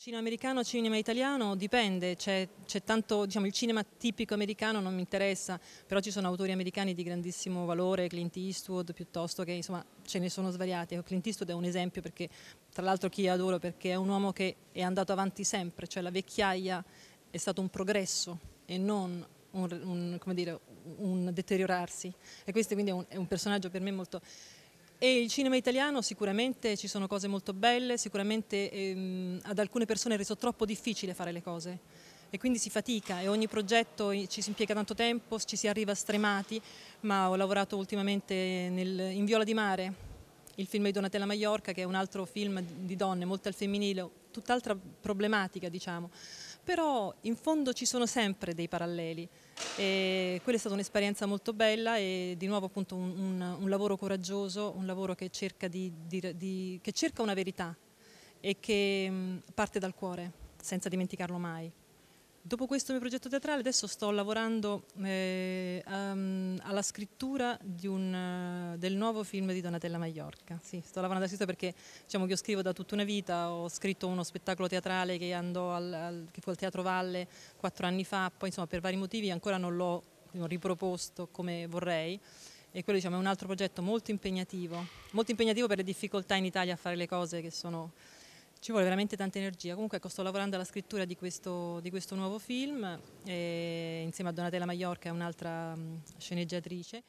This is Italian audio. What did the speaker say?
Cinema americano, cinema italiano, dipende, c'è, tanto, diciamo, il cinema tipico americano non mi interessa, però ci sono autori americani di grandissimo valore, Clint Eastwood piuttosto che, insomma, ce ne sono svariati. Ecco, Clint Eastwood è un esempio perché, tra l'altro chi adoro perché è un uomo che è andato avanti sempre, cioè la vecchiaia è stato un progresso e non un, un, dire, un deteriorarsi. E questo quindi è un, è un personaggio per me molto e il cinema italiano sicuramente ci sono cose molto belle, sicuramente ehm, ad alcune persone è reso troppo difficile fare le cose e quindi si fatica e ogni progetto eh, ci si impiega tanto tempo, ci si arriva stremati, ma ho lavorato ultimamente nel, in Viola di Mare, il film di Donatella Maiorca che è un altro film di donne, molto al femminile, tutt'altra problematica diciamo però in fondo ci sono sempre dei paralleli. E quella è stata un'esperienza molto bella e di nuovo appunto un, un, un lavoro coraggioso, un lavoro che cerca, di, di, di, che cerca una verità e che mm, parte dal cuore, senza dimenticarlo mai. Dopo questo mio progetto teatrale adesso sto lavorando eh, um, alla scrittura un, eh, del nuovo film di Donatella Maiorca. Sì, sto lavorando alla scrittura perché diciamo che io scrivo da tutta una vita, ho scritto uno spettacolo teatrale che, al, al, che fu al Teatro Valle quattro anni fa, poi insomma per vari motivi ancora non l'ho riproposto come vorrei e quello diciamo, è un altro progetto molto impegnativo, molto impegnativo per le difficoltà in Italia a fare le cose che sono ci vuole veramente tanta energia. Comunque ecco, sto lavorando alla scrittura di questo, di questo nuovo film eh, insieme a Donatella Maiorca, un'altra sceneggiatrice.